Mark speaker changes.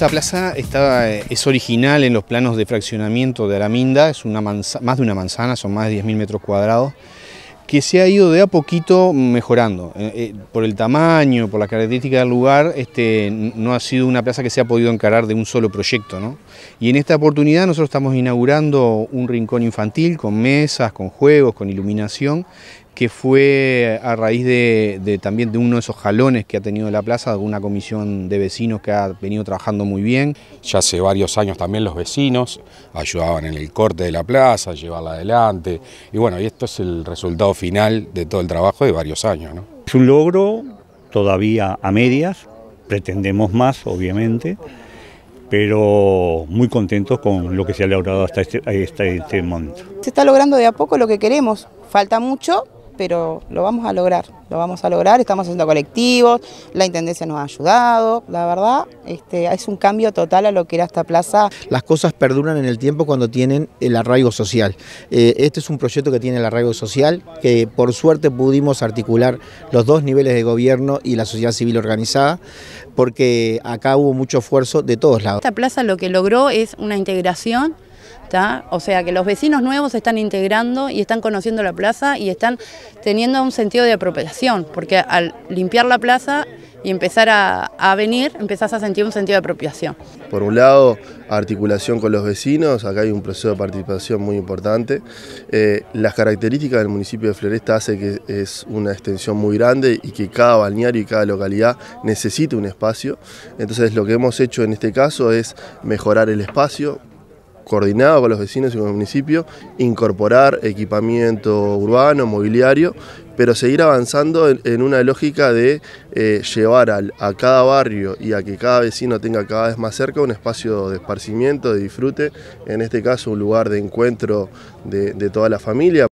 Speaker 1: Esta plaza eh, es original en los planos de fraccionamiento de Araminda, es más de una manzana, son más de 10.000 metros cuadrados, que se ha ido de a poquito mejorando. Eh, eh, por el tamaño, por la característica del lugar, este, no ha sido una plaza que se ha podido encarar de un solo proyecto. Y en esta oportunidad nosotros estamos inaugurando un rincón infantil con mesas, con juegos, con iluminación, que fue a raíz de, también de uno de esos jalones que ha tenido la plaza, de una comisión de vecinos que ha venido trabajando muy bien. Ya hace varios años también los vecinos ayudaban en el corte de la plaza, llevarla adelante, y bueno, y esto es el resultado final de todo el
Speaker 2: trabajo de varios años. ¿no? Es un logro todavía a medias, pretendemos más obviamente, pero muy contentos con lo que se ha logrado hasta este, hasta este momento.
Speaker 3: Se está logrando de a poco lo que queremos, falta mucho, pero lo vamos a lograr, lo vamos a lograr, estamos haciendo colectivos, la Intendencia nos ha ayudado, la verdad, este, es un cambio total a lo que era esta plaza.
Speaker 4: Las cosas perduran en el tiempo cuando tienen el arraigo social. Eh, este es un proyecto que tiene el arraigo social, que por suerte pudimos articular los dos niveles de gobierno y la sociedad civil organizada, porque acá hubo mucho esfuerzo de todos lados. Esta
Speaker 2: plaza lo que logró es una integración o sea que los vecinos nuevos están integrando y están conociendo la plaza y están teniendo un sentido de apropiación, porque al limpiar la plaza y empezar a, venir, empezás a sentir un sentido de apropiación.
Speaker 5: Por un lado, articulación con los vecinos, acá hay un proceso de participación muy importante. Eh, las características del municipio de Floresta hace que es una extensión muy grande y que cada balneario y cada localidad necesite un espacio. Entonces lo que hemos hecho en este caso es mejorar el espacio, coordinado con los vecinos y con el municipio, incorporar equipamiento urbano, mobiliario, pero seguir avanzando en, una lógica de eh, llevar a cada barrio y a que cada vecino tenga cada vez más cerca un espacio de esparcimiento, de disfrute, en este caso un lugar de encuentro de toda la familia.